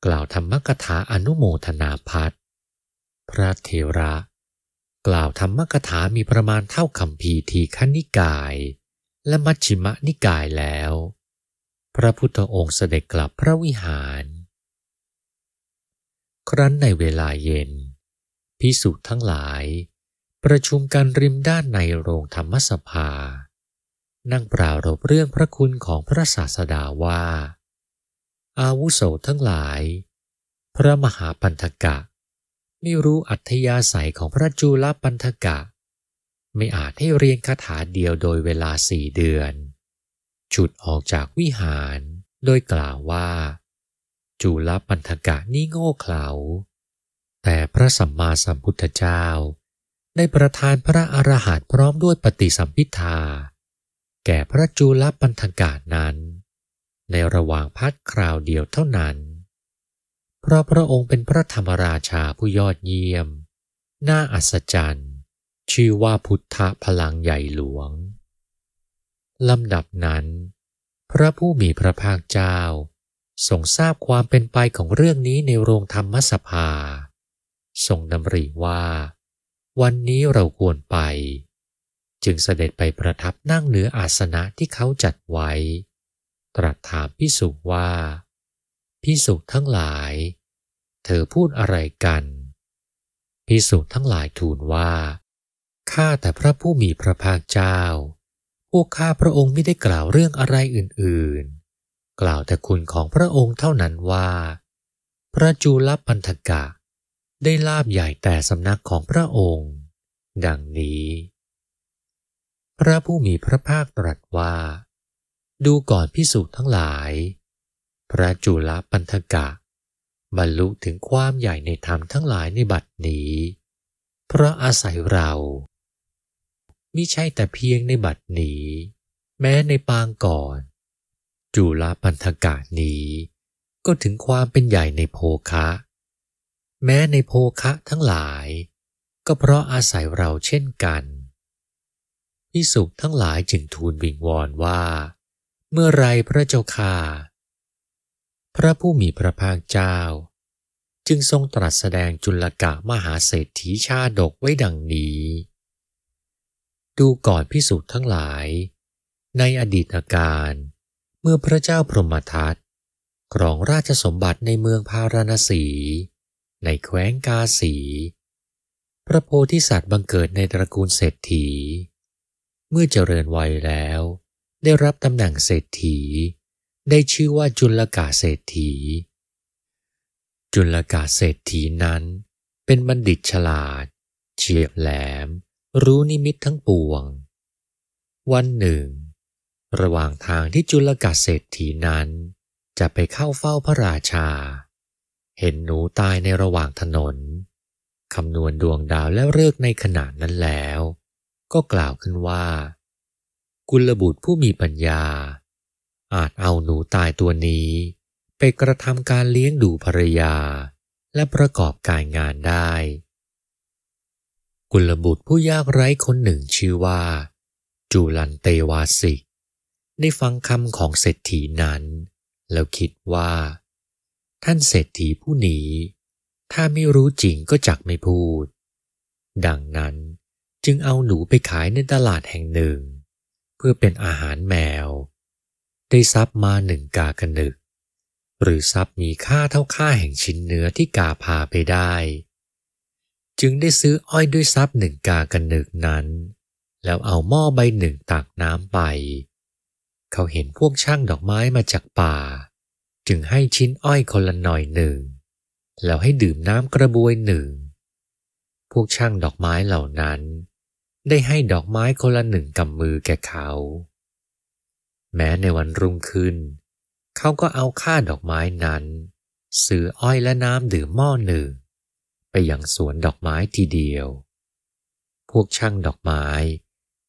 กล่าวธรรมกถาอนุโมทนาพัดพระเถระ กล่าวธรรมกถามีประมาณเท่าคำพีทีขณิกาย และมัชชิมนิกายแล้ว พระพุทธองค์เสด็จกลับพระวิหาร ครั้นในเวลาเย็นพิสุทั้งหลาย ประชุมกันริมด้านในโรงธรรมสภานั่งปรารบเรื่องพระคุณของพระศาสดาว่า อาวุโสทั้งหลาย พระมหาปันธกะ ไม่รู้อัธยาศัยของพระจุลปันธกะ ไม่อาจให้เรียนคาถาเดียวโดยเวลาสี่เดือน จุดออกจากวิหารโดยกล่าวว่าจุลปันธกะนี่โง่เขลาแต่พระสัมมาสัมพุทธเจ้าได้ประทานพระอรหันต์พร้อมด้วยปฏิสัมพิธาแก่พระจุลปันธกาศนั้น ในระหว่างพักคราวเดียวเท่านั้น เพราะพระองค์เป็นพระธรรมราชาผู้ยอดเยี่ยม น่าอัศจรรย์ชื่อว่าพุทธพลังใหญ่หลวง ลำดับนั้น พระผู้มีพระภาคเจ้าทรงทราบความเป็นไปของเรื่องนี้ในโรงธรรมสภา ทรงดำริว่า วันนี้เราควรไปจึงเสด็จไปประทับนั่งเหนืออาสนะที่เขาจัดไว้ ตรัสถามพิสุว่า พิสุทั้งหลาย เธอพูดอะไรกัน พิสุทั้งหลายทูลว่า ข้าแต่พระผู้มีพระภาคเจ้าพวกข้าพระองค์ไม่ได้กล่าวเรื่องอะไรอื่น ๆ กล่าวแต่คุณของพระองค์เท่านั้นว่า พระจุลปันธกะได้ลาบใหญ่แต่สำนักของพระองค์ ดังนี้พระผู้มีพระภาคตรัสว่า ดูก่อนพิสูจน์ทั้งหลาย พระจุลปันธกะ บรรลุถึงความใหญ่ในธรรมทั้งหลายในบัดนี้ เพราะอาศัยเรา มิใช่แต่เพียงในบัดนี้ แม้ในปางก่อน จุลปันธกะนี้ ก็ถึงความเป็นใหญ่ในโภคะ แม้ในโภคะทั้งหลาย ก็เพราะอาศัยเราเช่นกันพิสุทั้งหลายจึงทูลวิงวอนว่า เมื่อไรพระเจ้าข่าพระผู้มีพระภาคเจ้า จึงทรงตรัสแสดงจุลกะมหาเศรษฐีชาดกไว้ดังนี้ ดูก่อนพิสุทั้งหลาย ในอดีตการ เมื่อพระเจ้าพรหมทัต ครองราชสมบัติในเมืองพาราณสี ในแคว้งกาสี พระโพธิสัตว์บังเกิดในตระกูลเศรษฐีเมื่อเจริญวัยแล้ว ได้รับตำแหน่งเศรษฐี ได้ชื่อว่าจุลกาเศรษฐี จุลกาเศรษฐีนั้น เป็นบัณฑิตฉลาด เฉียบแหลม รู้นิมิตทั้งปวง วันหนึ่ง ระหว่างทางที่จุลกาเศรษฐีนั้น จะไปเข้าเฝ้าพระราชา เห็นหนูตายในระหว่างถนนคำนวณดวงดาวและเลิกในขณะนั้นแล้วก็กล่าวขึ้นว่า กุลบุตรผู้มีปัญญา อาจเอาหนูตายตัวนี้ ไปกระทำการเลี้ยงดูภรรยา และประกอบการงานได้ กุลบุตรผู้ยากไร้คนหนึ่งชื่อว่า จูลันเตวาสิกได้ฟังคำของเศรษฐีนั้น แล้วคิดว่า ท่านเศรษฐีผู้นี้ ถ้าไม่รู้จริงก็จักไม่พูด ดังนั้นจึงเอาหนูไปขายในตลาดแห่งหนึ่ง เพื่อเป็นอาหารแมว ได้ทรัพย์มาหนึ่งกากระนึก หรือทรัพย์มีค่าเท่าค่าแห่งชิ้นเนื้อที่ กาพาไปได้ จึงได้ซื้ออ้อยด้วยทรัพย์หนึ่งกากระนึกนั้น แล้วเอาหม้อใบหนึ่งตักน้ำไป เขาเห็นพวกช่างดอกไม้มาจากป่า จึงให้ชิ้นอ้อยคนละหน่อยหนึ่ง แล้วให้ดื่มน้ำกระบวยหนึ่ง พวกช่างดอกไม้เหล่านั้นได้ให้ดอกไม้คนละหนึ่งกำมือแก่เขา แม้ในวันรุ่งขึ้น เขาก็เอาค่าดอกไม้นั้นซื้ออ้อยและน้ำดื่มหม้อหนึ่ง ไปยังสวนดอกไม้ทีเดียว พวกช่างดอกไม้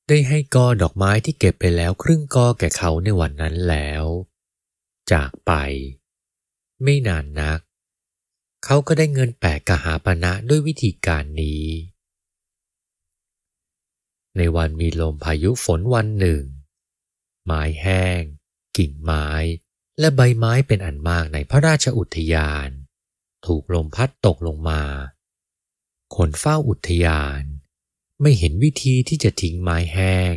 ได้ให้กอดอกไม้ที่เก็บไปแล้วครึ่งกอแก่เขาในวันนั้นแล้ว จากไป ไม่นานนัก เขาก็ได้เงินแปะกหาปณะด้วยวิธีการนี้ในวันมีลมพายุฝนวันหนึ่ง ไม้แห้ง กิ่งไม้ และใบไม้เป็นอันมากในพระราชอุทยาน ถูกลมพัดตกลงมา คนเฝ้าอุทยาน ไม่เห็นวิธีที่จะทิ้งไม้แห้ง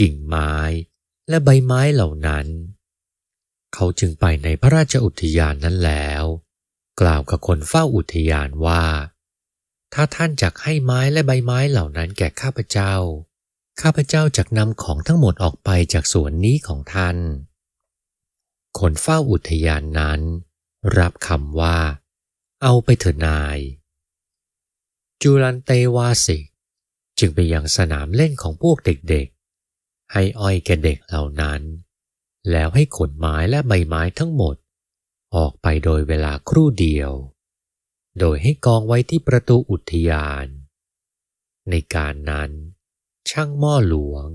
กิ่งไม้ และใบไม้เหล่านั้น เขาจึงไปในพระราชอุทยานนั้นแล้ว กล่าวกับคนเฝ้าอุทยานว่า ถ้าท่านจักให้ไม้และใบไม้เหล่านั้นแก่ข้าพเจ้าข้าพเจ้าจักนำของทั้งหมดออกไปจากสวนนี้ของท่านคนเฝ้าอุทยานนั้น รับคำว่า เอาไปเถิดนายจุรันเตวาสิกจึงไปยังสนามเล่นของพวกเด็กๆ ให้อ้อยแก่เด็กเหล่านั้น แล้วให้ขนไม้และใบไม้ทั้งหมดออกไปโดยเวลาครู่เดียว โดยให้กองไว้ที่ประตูอุทยาน ในการนั้นช่างหม้อหลวง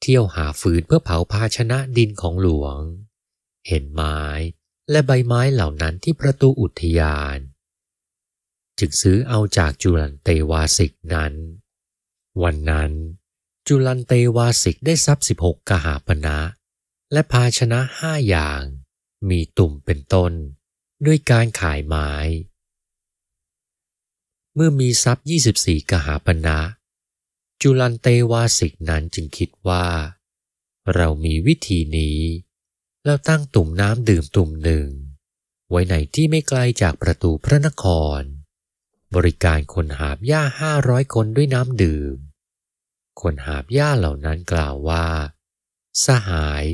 เที่ยวหาฟืนเพื่อเผาภาชนะดินของหลวง เห็นไม้และใบไม้เหล่านั้นที่ประตูอุทยาน จึงซื้อเอาจากจุลันเตวาสิกนั้น วันนั้น จุลันเตวาสิกได้ทรัพย์สิบหกกหาปณะนะและภาชนะห้าอย่าง มีตุ่มเป็นต้นด้วยการขายไม้ เมื่อมีทรัพย์ 24 กหาปณะนะจุลันเตวาสิกนั้นจึงคิดว่า เรามีวิธีนี้ แล้วตั้งตุ่มน้ำดื่มตุ่มหนึ่ง ไว้ในที่ไม่ไกลจากประตูพระนคร บริการคนหาบหญ้าห้าร้อยคนด้วยน้ำดื่ม คนหาบหญ้าเหล่านั้นกล่าวว่า สหาย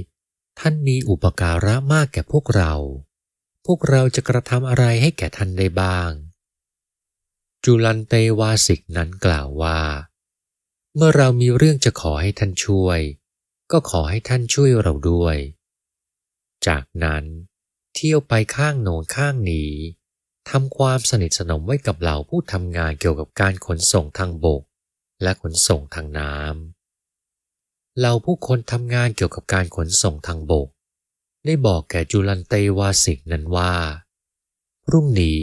ท่านมีอุปการะมากแก่พวกเรา พวกเราจะกระทำอะไรให้แก่ท่านได้บ้าง จุลันเตวาสิกนั้นกล่าวว่าเมื่อเรามีเรื่องจะขอให้ท่านช่วย ก็ขอให้ท่านช่วยเราด้วย จากนั้น เที่ยวไปข้างโนนข้างนี้ทำความสนิทสนมไว้กับเหล่าผู้ทำงานเกี่ยวกับการขนส่งทางบก และขนส่งทางน้ำเหล่าผู้คนทำงานเกี่ยวกับการขนส่งทางบกได้บอกแก่จุลันเตวาสิกนั้นว่า พรุ่งนี้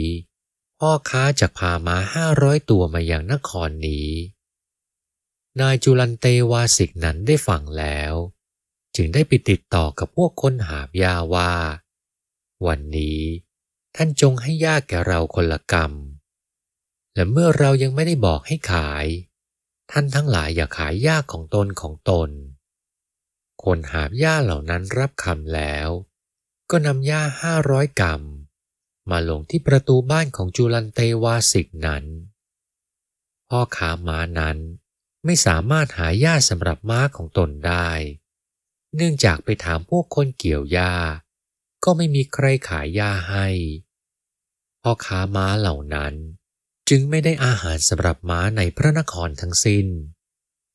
พ่อค้าจะพามาห้าร้อยตัวมาอย่างนครนี้นายจุลันเตวาสิกนั้นได้ฟังแล้ว จึงได้ไปติดต่อกับพวกคนหาบยาว่า วันนี้ท่านจงให้ยากแก่เราคนละกรรม และเมื่อเรายังไม่ได้บอกให้ขาย ท่านทั้งหลายอย่าขายยากของตนของตน คนหาบยาเหล่านั้นรับคำแล้ว ก็นำยาห้าร้อยกรรม มาลงที่ประตูบ้านของจุลันเตวาสิกนั้น พ่อขาม้านั้นไม่สามารถหาหญ้าสำหรับม้าของตนได้ เนื่องจากไปถามพวกคนเกี่ยวหญ้าก็ไม่มีใครขายหญ้าให้พ่อค้าม้าเหล่านั้น จึงไม่ได้อาหารสำหรับม้าในพระนครทั้งสิน้น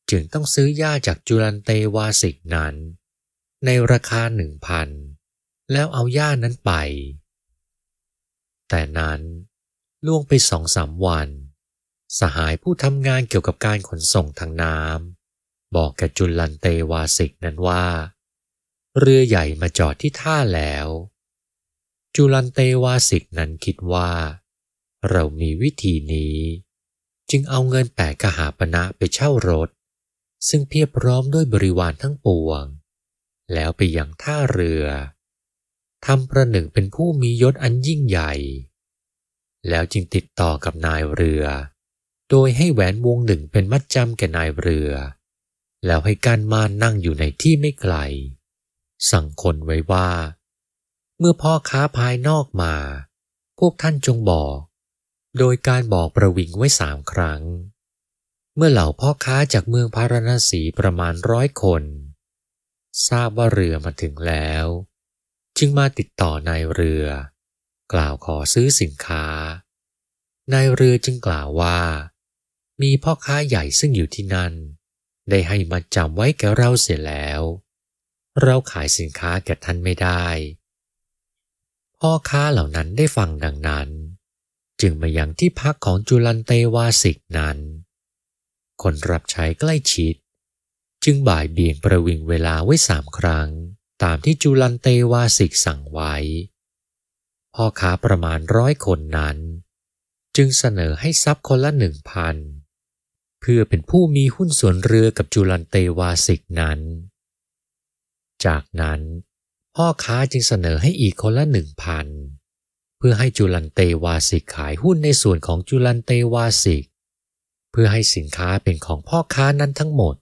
จึงต้องซื้อหญ้าจากจุลันเตวาสิกนั้น ในราคาหนึ่งพันแล้วเอาหญ้านั้นไป แต่นั้นล่วงไปสองสามวันสหายผู้ทำงานเกี่ยวกับการขนส่งทางน้ำบอกกับจุลันเตวาสิกนั้นว่า เรือใหญ่มาจอดที่ท่าแล้ว จุลันเตวาสิกนั้นคิดว่า เรามีวิธีนี้ จึงเอาเงินแปดกหาปณะไปเช่ารถ ซึ่งเพียบพร้อมด้วยบริวารทั้งปวง แล้วไปยังท่าเรือทำประหนึ่งเป็นผู้มียศอันยิ่งใหญ่ แล้วจึงติดต่อกับนายเรือโดยให้แหวนวงหนึ่งเป็นมัดจำแก่นายเรือ แล้วให้การมานั่งอยู่ในที่ไม่ไกล สั่งคนไว้ว่า เมื่อพ่อค้าภายนอกมา พวกท่านจงบอก โดยการบอกประวิงไว้สามครั้ง เมื่อเหล่าพ่อค้าจากเมืองพาราณสีประมาณร้อยคน ทราบว่าเรือมาถึงแล้ว จึงมาติดต่อนายเรือ กล่าวขอซื้อสินค้า นายเรือจึงกล่าวว่ามีพ่อค้าใหญ่ซึ่งอยู่ที่นั่น ได้ให้มาจำไว้แก่เราเสียแล้ว เราขายสินค้าแก่ท่านไม่ได้ พ่อค้าเหล่านั้นได้ฟังดังนั้น จึงมายังที่พักของจุลันเตวาสิกนั้น คนรับใช้ใกล้ชิด จึงบ่ายเบี่ยงประวิงเวลาไว้สามครั้งตามที่จุลันเตวาสิกสั่งไว้ พ่อค้าประมาณร้อยคนนั้น จึงเสนอให้ทรัพย์คนละหนึ่งพันเพื่อเป็นผู้มีหุ้นส่วนเรือกับจุลันเตวาสิกนั้น จากนั้น พ่อค้าจึงเสนอให้อีกคนละหนึ่งพันเพื่อให้จุลันเตวาสิกขายหุ้นในส่วนของจุลันเตวาสิก เพื่อให้สินค้าเป็นของพ่อค้านั้นทั้งหมด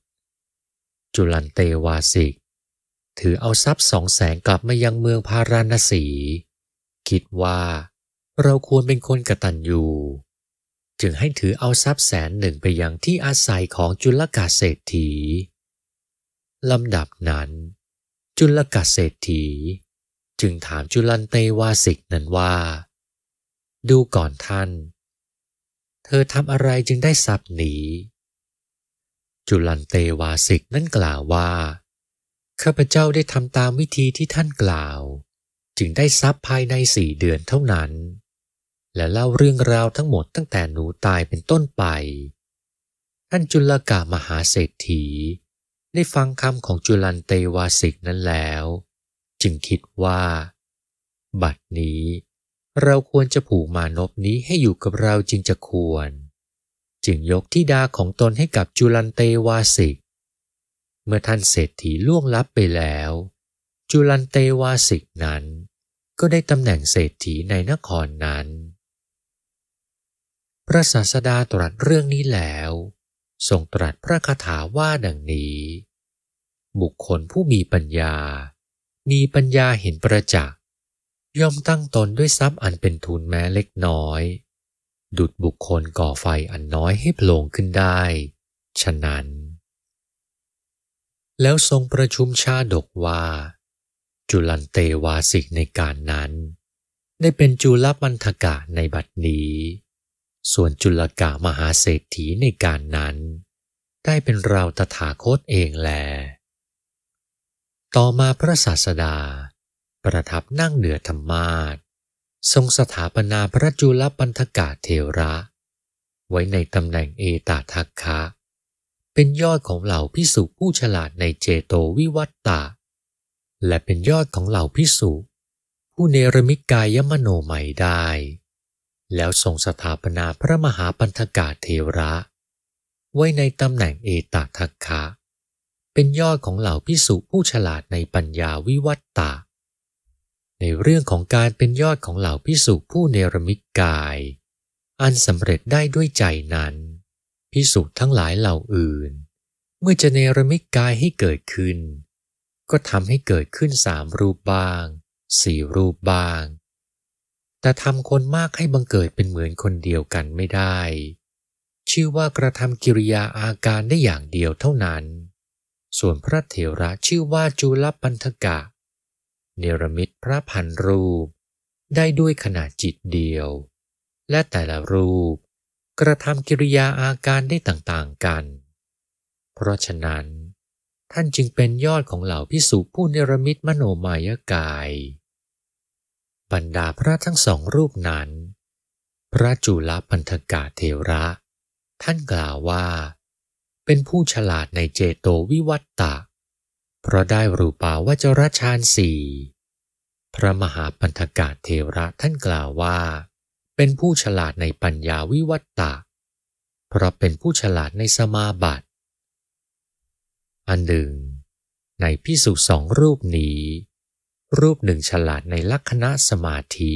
จุลันเตวาสิก ถือเอาทรัพย์สองแสนกลับมายังเมืองพาราณสีคิดว่า เราควรเป็นคนกระตันอยู่ถึงให้ถือเอาทรัพย์แสนหนึ่งไปยังที่อาศัยของจุลกาเศรษฐีลำดับนั้น จุลกาเศรษฐีจึงถามจุลันเตวาสิกนั้นว่า ดูก่อนท่าน เธอทำอะไรจึงได้ทรัพย์นี้จุลันเตวาสิกนั้นกล่าวว่าข้าพเจ้าได้ทำตามวิธีที่ท่านกล่าว จึงได้ทรัพย์ภายในสี่เดือนเท่านั้นและเล่าเรื่องราวทั้งหมดตั้งแต่หนูตายเป็นต้นไป ท่านจุลกามหาเศรษฐีได้ฟังคำของจุลันเตวาสิกนั้นแล้ว จึงคิดว่า บัดนี้ เราควรจะผูกมานพนี้ให้อยู่กับเราจึงจะควร จึงยกที่ดาของตนให้กับจุลันเตวาสิก เมื่อท่านเศรษฐีล่วงลับไปแล้ว จุลันเตวาสิกนั้น ก็ได้ตำแหน่งเศรษฐีในนครนั้นพระศาสดาตรัสเรื่องนี้แล้ว ทรงตรัสพระคาถาว่าดังนี้ บุคคลผู้มีปัญญา มีปัญญาเห็นประจักษ์ย่อมตั้งตนด้วยทรัพย์อันเป็นทุนแม้เล็กน้อย ดุดบุคคลก่อไฟอันน้อยให้โผล่ขึ้นได้ ฉะนั้น แล้วทรงประชุมชาดกว่า จุลันเตวาสิกในการนั้น ได้เป็นจุลปันธกะในบัดนี้ส่วนจุลกามหาเศรษฐีในการนั้น ได้เป็นเราตถาคตเองแล ต่อมาพระศาสดา ประทับนั่งเหนือธรรมาททรงสถาปนาพระจุลปันธกาเทระ ไว้ในตำแหน่งเอตาทัคคะ เป็นยอดของเหล่าพิสุผู้ฉลาดในเจโตวิวัตตาและเป็นยอดของเหล่าพิสุผู้เนรมิตกายมโนใหม่ได้แล้วทรงสถาปนาพระมหาปันธกาเทระ ไว้ในตำแหน่งเอตทัคคะ เป็นยอดของเหล่าพิสุผู้ฉลาดในปัญญาวิวัตตาในเรื่องของการเป็นยอดของเหล่าพิสุผู้เนรมิตกาย อันสำเร็จได้ด้วยใจนั้น พิสุทั้งหลายเหล่าอื่น เมื่อจะเนรมิตกายให้เกิดขึ้น ก็ทำให้เกิดขึ้นสามรูปบาง สี่รูปบางแต่ทำคนมากให้บังเกิดเป็นเหมือนคนเดียวกันไม่ได้ ชื่อว่ากระทำกิริยาอาการได้อย่างเดียวเท่านั้น ส่วนพระเถระชื่อว่าจุลปันธกะ เนรมิตพระพันรูป ได้ด้วยขนาดจิตเดียว และแต่ละรูป กระทำกิริยาอาการได้ต่างๆกัน เพราะฉะนั้น ท่านจึงเป็นยอดของเหล่าพิสุผู้เนรมิตมโนมายกายบรรดาพระทั้งสองรูปนั้น พระจุลปันธกาเทระ ท่านกล่าวว่า เป็นผู้ฉลาดในเจโตวิวัตตะ เพราะได้รูปาวจรชานสี่พระมหาปันธกาเทระท่านกล่าวว่า เป็นผู้ฉลาดในปัญญาวิวัตตะเพราะเป็นผู้ฉลาดในสมาบัติ อันหนึ่ง ในพิสุสองรูปนี้รูปหนึ่งฉลาดในลักษณะสมาธิ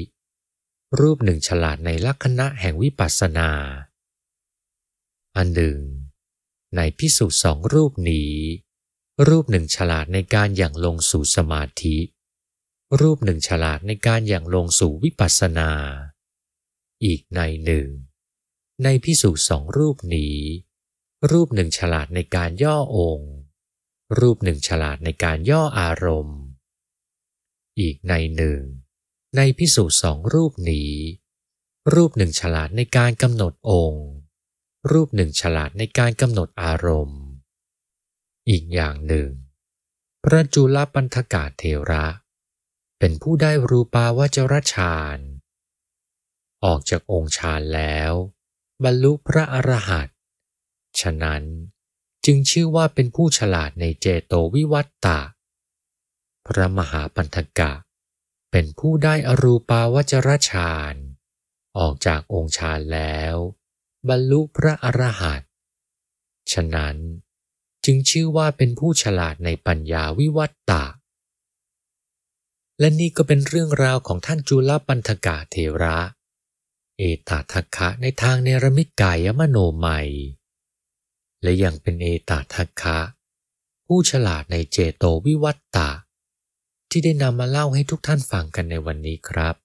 รูปหนึ่งฉลาดในลักษณะแห่งวิปัสสนา อันหนึ่งในพิสูจน์สองรูปนี้ รูปหนึ่งฉลาดในการอย่างลงสู่สมาธิ รูปหนึ่งฉลาดในการอย่างลงสู่วิปัสสนา อีกในหนึ่งในพิสูจน์สองรูปนี้รูปหนึ่งฉลาดในการย่อองค์ รูปหนึ่งฉลาดในการย่ออารมณ์อีกในหนึ่ง ในพิสูจน์สองรูปนี้ รูปหนึ่งฉลาดในการกำหนดองค์ รูปหนึ่งฉลาดในการกำหนดอารมณ์ อีกอย่างหนึ่ง พระจุลปันธกาเทระ เป็นผู้ได้รูปาวจรฌาน ออกจากองค์ฌานแล้ว บรรลุพระอรหันต์ฉะนั้นจึงชื่อว่าเป็นผู้ฉลาดในเจโตวิวัตตะพระมหาปันธกะ เป็นผู้ได้อรูปาวจรฌานออกจากองค์ฌานแล้ว บรรลุพระอรหันต์ฉะนั้นจึงชื่อว่าเป็นผู้ฉลาดในปัญญาวิวัตตาและนี่ก็เป็นเรื่องราวของท่านจุลปันธกะเทระ เอตทัคะในทางเนรมิตกายมโนใหม่และยังเป็นเอตทัคคะ ผู้ฉลาดในเจโตวิวัตตาที่ได้นำมาเล่าให้ทุกท่านฟังกันในวันนี้ครับ